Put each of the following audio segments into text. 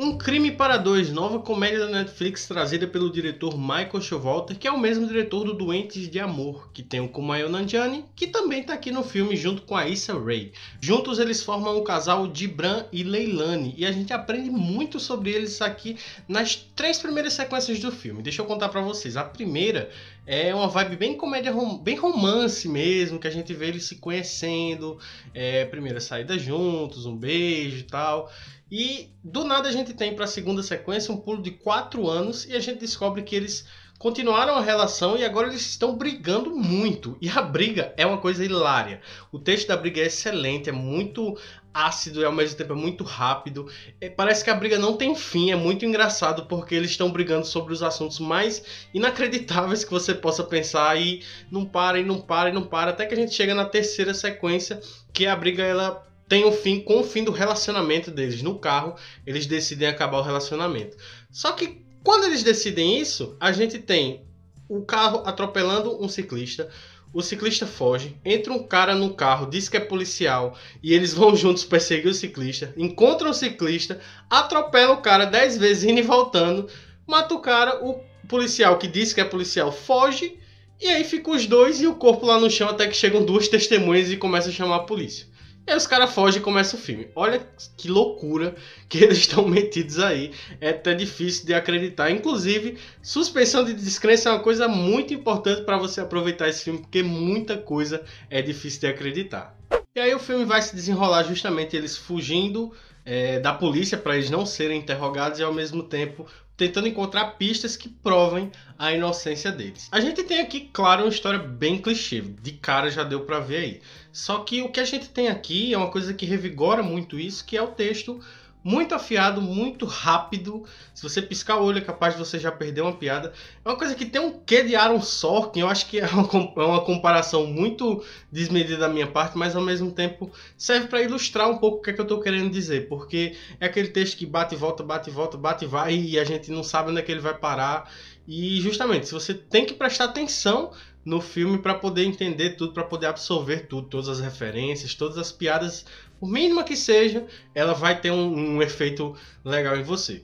Um Crime para Dois, nova comédia da Netflix trazida pelo diretor Michael Showalter, que é o mesmo diretor do Doentes de Amor, que tem o Kumail Nanjiani, que também está aqui no filme junto com a Issa Rae. Juntos eles formam o casal Dibran e Leilani, e a gente aprende muito sobre eles aqui nas três primeiras sequências do filme. Deixa eu contar para vocês. A primeira é uma vibe bem comédia, bem romance mesmo, que a gente vê eles se conhecendo, é, primeira saída juntos, um beijo e tal. E do nada a gente tem para a segunda sequência um pulo de quatro anos e a gente descobre que eles continuaram a relação e agora eles estão brigando muito. E a briga é uma coisa hilária. O texto da briga é excelente, é muito ácido e ao mesmo tempo é muito rápido. É, parece que a briga não tem fim, é muito engraçado porque eles estão brigando sobre os assuntos mais inacreditáveis que você possa pensar e não para e não para e não para até que a gente chega na terceira sequência que é a briga ela tem um fim com o fim do relacionamento deles no carro, eles decidem acabar o relacionamento. Só que quando eles decidem isso, a gente tem o carro atropelando um ciclista, o ciclista foge, entra um cara no carro, diz que é policial, e eles vão juntos perseguir o ciclista, encontram o ciclista, atropela o cara dez vezes indo e voltando, mata o cara, o policial que diz que é policial foge, e aí ficam os dois e o corpo lá no chão até que chegam duas testemunhas e começam a chamar a polícia. E aí os caras fogem e começa o filme. Olha que loucura que eles estão metidos aí. É até difícil de acreditar. Inclusive, suspensão de descrença é uma coisa muito importante para você aproveitar esse filme, porque muita coisa é difícil de acreditar. E aí o filme vai se desenrolar justamente eles fugindo é, da polícia para eles não serem interrogados e ao mesmo tempo tentando encontrar pistas que provem a inocência deles. A gente tem aqui, claro, uma história bem clichê, de cara já deu para ver aí. Só que o que a gente tem aqui é uma coisa que revigora muito isso, que é o texto muito afiado, muito rápido. Se você piscar o olho, é capaz de você já perder uma piada. É uma coisa que tem um quê de Aaron Sorkin. Eu acho que é uma, é uma comparação muito desmedida da minha parte, mas ao mesmo tempo serve para ilustrar um pouco o que, é que eu estou querendo dizer. Porque é aquele texto que bate e volta, bate e volta, bate e vai, e a gente não sabe onde é que ele vai parar. E justamente, se você tem que prestar atenção no filme para poder entender tudo, para poder absorver tudo, todas as referências, todas as piadas, o mínima que seja, ela vai ter um, um efeito legal em você.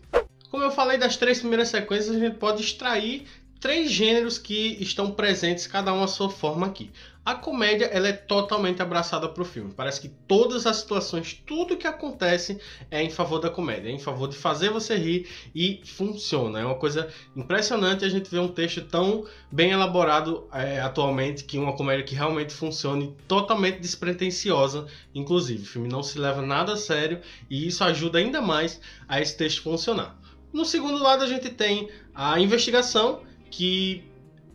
Como eu falei das três primeiras sequências, a gente pode extrair três gêneros que estão presentes, cada um à sua forma aqui. A comédia ela é totalmente abraçada o filme. Parece que todas as situações, tudo que acontece é em favor da comédia, é em favor de fazer você rir e funciona. É uma coisa impressionante a gente ver um texto tão bem elaborado é, atualmente que uma comédia que realmente funcione, totalmente despretensiosa, inclusive. O filme não se leva nada a sério e isso ajuda ainda mais a esse texto funcionar. No segundo lado a gente tem a investigação que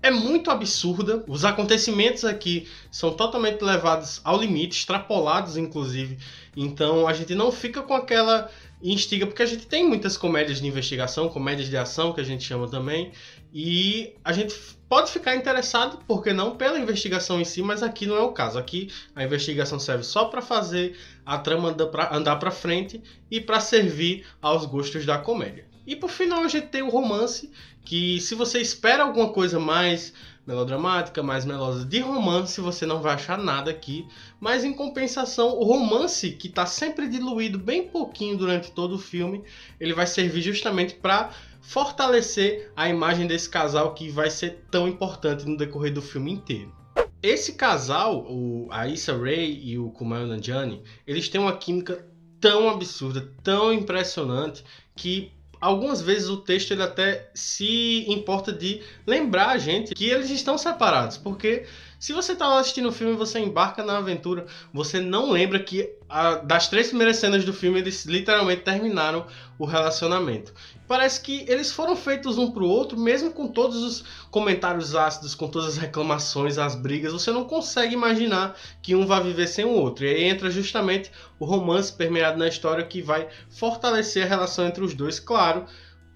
é muito absurda. Os acontecimentos aqui são totalmente levados ao limite, extrapolados inclusive. Então a gente não fica com aquela instiga, porque a gente tem muitas comédias de investigação, comédias de ação que a gente chama também, e a gente pode ficar interessado, porque não pela investigação em si, mas aqui não é o caso. Aqui a investigação serve só para fazer a trama andar para frente e para servir aos gostos da comédia. E por final a gente tem o romance, que se você espera alguma coisa mais melodramática, mais melosa de romance, você não vai achar nada aqui. Mas em compensação, o romance, que está sempre diluído bem pouquinho durante todo o filme, ele vai servir justamente para fortalecer a imagem desse casal que vai ser tão importante no decorrer do filme inteiro. Esse casal, o, Aisha Ray e o Kumail Nanjiani, eles têm uma química tão absurda, tão impressionante, que algumas vezes o texto ele até se importa de lembrar a gente que eles estão separados, porque se você tá assistindo o filme, você embarca na aventura, você não lembra que a, das três primeiras cenas do filme eles literalmente terminaram o relacionamento. Parece que eles foram feitos um pro outro, mesmo com todos os comentários ácidos, com todas as reclamações, as brigas, você não consegue imaginar que um vai viver sem o outro. E aí entra justamente o romance permeado na história que vai fortalecer a relação entre os dois, claro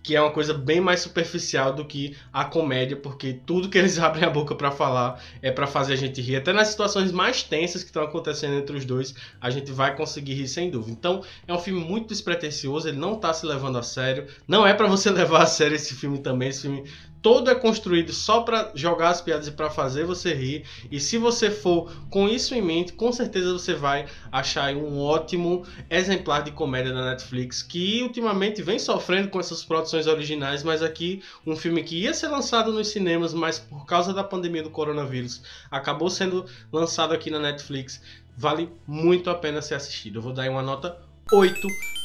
que é uma coisa bem mais superficial do que a comédia, porque tudo que eles abrem a boca para falar é para fazer a gente rir. Até nas situações mais tensas que estão acontecendo entre os dois, a gente vai conseguir rir sem dúvida. Então, é um filme muito despretensioso, ele não tá se levando a sério. Não é para você levar a sério esse filme também, esse filme todo é construído só para jogar as piadas e para fazer você rir. E se você for com isso em mente, com certeza você vai achar um ótimo exemplar de comédia da Netflix, que ultimamente vem sofrendo com essas produções originais, mas aqui um filme que ia ser lançado nos cinemas, mas por causa da pandemia do coronavírus, acabou sendo lançado aqui na Netflix. Vale muito a pena ser assistido. Eu vou dar uma nota 8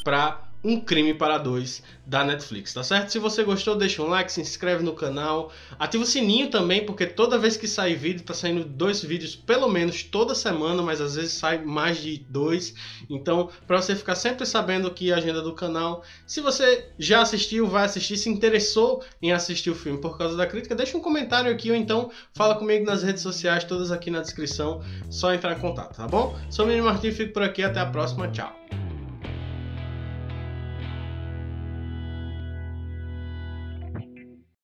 para um Crime para Dois da Netflix, tá certo? Se você gostou, deixa um like, se inscreve no canal, ativa o sininho também, porque toda vez que sai vídeo, tá saindo dois vídeos pelo menos toda semana, mas às vezes sai mais de dois. Então, para você ficar sempre sabendo que a agenda do canal, se você já assistiu, vai assistir, se interessou em assistir o filme por causa da crítica, deixa um comentário aqui ou então fala comigo nas redes sociais, todas aqui na descrição, só entrar em contato, tá bom? Sou o Menino Martins, fico por aqui, até a próxima, tchau.